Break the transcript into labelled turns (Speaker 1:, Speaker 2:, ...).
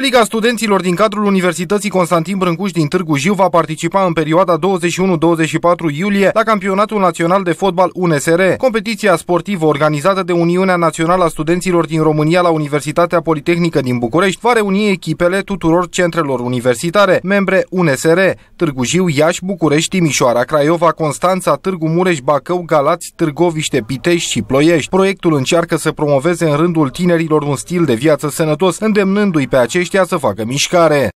Speaker 1: Liga studenților din cadrul Universității Constantin Brâncuș din Târgu Jiu va participa în perioada 21-24 iulie la Campionatul Național de Fotbal UNSR. Competiția sportivă organizată de Uniunea Națională a Studenților din România la Universitatea Politehnică din București va reuni echipele tuturor centrelor universitare, membre UNSR, Târgu Jiu, Iași, București, Timișoara, Craiova, Constanța, Târgu Mureș, Bacău, Galați, Târgoviște, Pitești și Ploiești. Proiectul încearcă să promoveze în rândul tinerilor un stil de viață sănătos, îndemnându-i pe acești știa să facă mișcare,